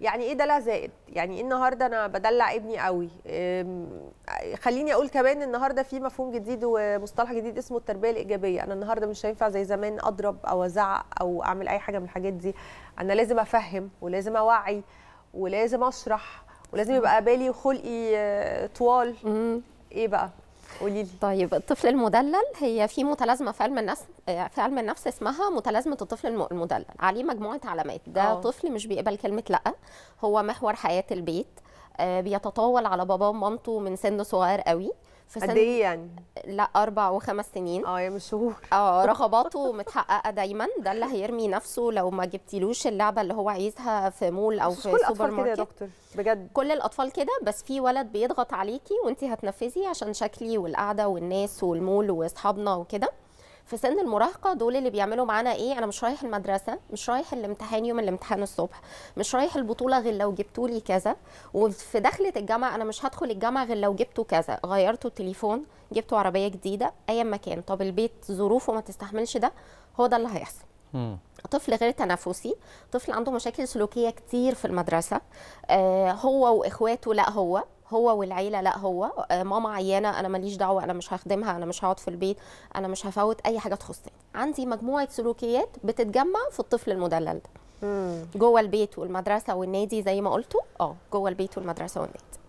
يعني ايه دلع زائد يعني ايه النهارده انا بدلع ابني قوي خليني اقول كمان النهارده في مفهوم جديد ومصطلح جديد اسمه التربيه الايجابيه انا النهارده مش هينفع زي زمان اضرب او ازعق او اعمل اي حاجه من الحاجات دي انا لازم افهم ولازم اوعي ولازم اشرح ولازم يبقى بالي وخلقي آه، طوال ايه بقى قولي لي طيب الطفل المدلل هي في متلازمه في علم النفس آه، في علم النفس اسمها متلازمه الطفل المدلل عليه مجموعه علامات ده أوه. طفل مش بيقبل كلمه لا هو محور حياه البيت آه، بيتطاول على باباه ومامته من سن صغير قوي في سن قد إيه يعني؟ لا اربع وخمس سنين اه يعني مش شهور اه رغباته متحققه دايما ده اللي هيرمي نفسه لو ما جبتيلوش اللعبه اللي هو عايزها في مول او في كل سوبر ماركت كده يا دكتور بجد كل الاطفال كده بس في ولد بيضغط عليكي وانت هتنفذي عشان شكلي والقعده والناس والمول واصحابنا وكده في سن المراهقه دول اللي بيعملوا معانا ايه انا مش رايح المدرسه مش رايح الامتحان يوم الامتحان الصبح مش رايح البطوله غير لو جبتوا لي كذا وفي دخله الجامعه انا مش هدخل الجامعه غير لو جبتوا كذا غيرتوا التليفون جبتوا عربيه جديده ايا ما كان طب البيت ظروفه ما تستحملش ده هو ده اللي هيحصل طفل غير تنافسي طفل عنده مشاكل سلوكيه كتير في المدرسه آه هو واخواته لا هو هو والعيله لا هو آه، ماما عيانه انا ماليش دعوه انا مش هخدمها انا مش هقعد في البيت انا مش هفوت اي حاجه تخصني عندي مجموعه سلوكيات بتتجمع في الطفل المدلل ده جوه البيت والمدرسه والنادي زي ما قلتوا اه جوه البيت والمدرسه والنادي